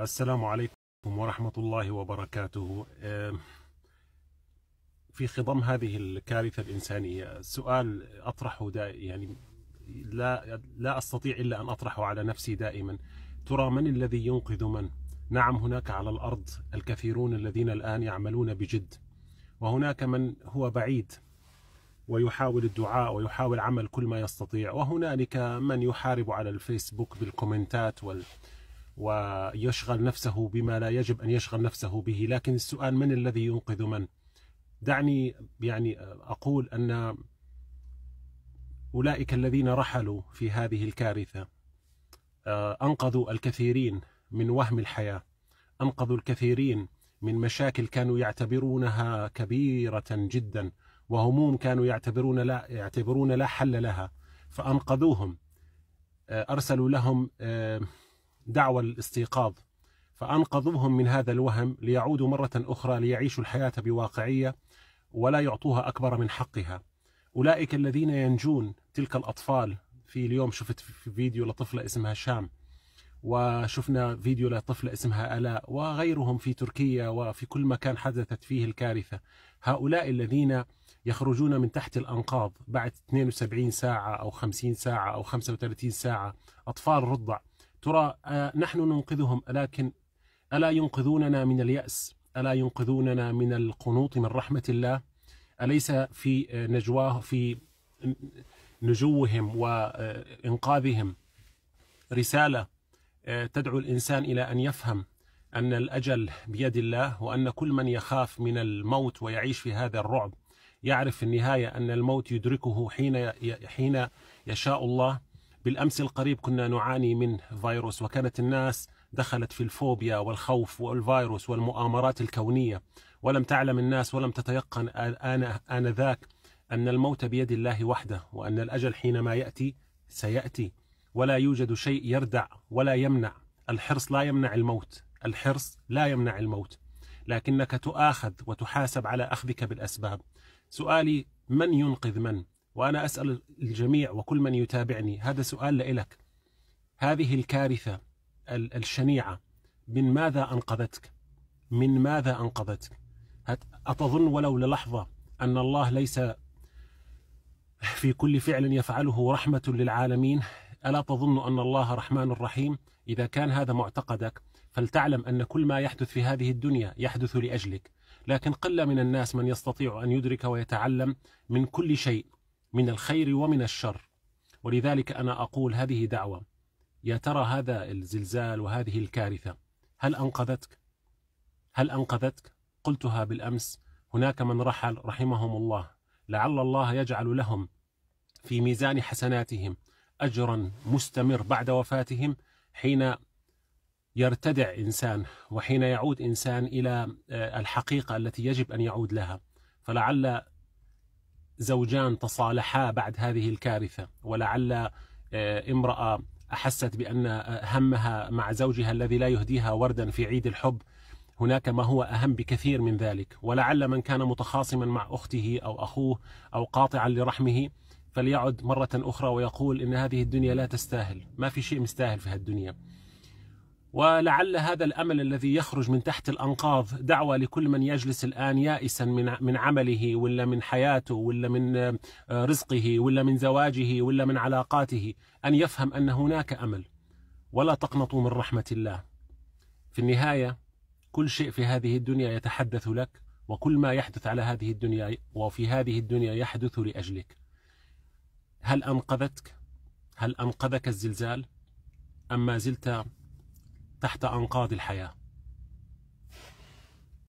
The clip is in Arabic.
السلام عليكم ورحمة الله وبركاته في خضم هذه الكارثة الإنسانية سؤال أطرحه دائما يعني لا, لا أستطيع إلا أن أطرحه على نفسي دائما ترى من الذي ينقذ من؟ نعم هناك على الأرض الكثيرون الذين الآن يعملون بجد وهناك من هو بعيد ويحاول الدعاء ويحاول عمل كل ما يستطيع وهنالك من يحارب على الفيسبوك بالكومنتات وال... ويشغل نفسه بما لا يجب أن يشغل نفسه به لكن السؤال من الذي ينقذ من دعني يعني أقول أن أولئك الذين رحلوا في هذه الكارثة آه، أنقذوا الكثيرين من وهم الحياة أنقذوا الكثيرين من مشاكل كانوا يعتبرونها كبيرة جدا وهموم كانوا يعتبرون لا يعتبرون لا حل لها فأنقذوهم آه، أرسلوا لهم آه، دعوة للاستيقاظ فأنقذوهم من هذا الوهم ليعودوا مرة أخرى ليعيشوا الحياة بواقعية ولا يعطوها أكبر من حقها أولئك الذين ينجون تلك الأطفال في اليوم شفت في فيديو لطفلة اسمها شام وشفنا فيديو لطفلة اسمها ألاء وغيرهم في تركيا وفي كل مكان حدثت فيه الكارثة هؤلاء الذين يخرجون من تحت الأنقاض بعد 72 ساعة أو 50 ساعة أو 35 ساعة أطفال رضع ترى آه، نحن ننقذهم لكن ألا ينقذوننا من اليأس ألا ينقذوننا من القنوط من رحمة الله أليس في آه، نجواه في نجوهم وإنقاذهم رسالة آه، تدعو الإنسان إلى أن يفهم أن الأجل بيد الله وأن كل من يخاف من الموت ويعيش في هذا الرعب يعرف في النهاية أن الموت يدركه حين حين يشاء الله بالأمس القريب كنا نعاني من فيروس وكانت الناس دخلت في الفوبيا والخوف والفيروس والمؤامرات الكونية ولم تعلم الناس ولم تتيقن آنذاك أن الموت بيد الله وحده وأن الأجل حينما يأتي سيأتي ولا يوجد شيء يردع ولا يمنع الحرص لا يمنع الموت الحرص لا يمنع الموت لكنك تؤاخذ وتحاسب على أخذك بالأسباب سؤالي من ينقذ من؟ وأنا أسأل الجميع وكل من يتابعني هذا سؤال لإلك هذه الكارثة الشنيعة من ماذا أنقذتك من ماذا أنقذتك أتظن ولو للحظة أن الله ليس في كل فعل يفعله رحمة للعالمين ألا تظن أن الله رحمن رحيم إذا كان هذا معتقدك فلتعلم أن كل ما يحدث في هذه الدنيا يحدث لأجلك لكن قلة من الناس من يستطيع أن يدرك ويتعلم من كل شيء من الخير ومن الشر ولذلك أنا أقول هذه دعوة يا ترى هذا الزلزال وهذه الكارثة هل أنقذتك؟ هل أنقذتك؟ قلتها بالأمس هناك من رحل رحمهم الله لعل الله يجعل لهم في ميزان حسناتهم أجرا مستمر بعد وفاتهم حين يرتدع إنسان وحين يعود إنسان إلى آه، الحقيقة التي يجب أن يعود لها فلعل زوجان تصالحا بعد هذه الكارثة ولعل آه، امرأة أحست بأن آه، همها مع زوجها الذي لا يهديها وردا في عيد الحب هناك ما هو أهم بكثير من ذلك ولعل من كان متخاصما مع أخته أو أخوه أو قاطعا لرحمه فليعد مرة أخرى ويقول إن هذه الدنيا لا تستاهل ما في شيء مستاهل في هالدنيا ولعل هذا الامل الذي يخرج من تحت الانقاض دعوه لكل من يجلس الان يائسا من من عمله ولا من حياته ولا من آه، رزقه ولا من زواجه ولا من علاقاته ان يفهم ان هناك امل ولا تقنطوا من رحمه الله. في النهايه كل شيء في هذه الدنيا يتحدث لك وكل ما يحدث على هذه الدنيا وفي هذه الدنيا يحدث لاجلك. هل انقذتك؟ هل انقذك الزلزال؟ أم ما زلت تحت أنقاض الحياة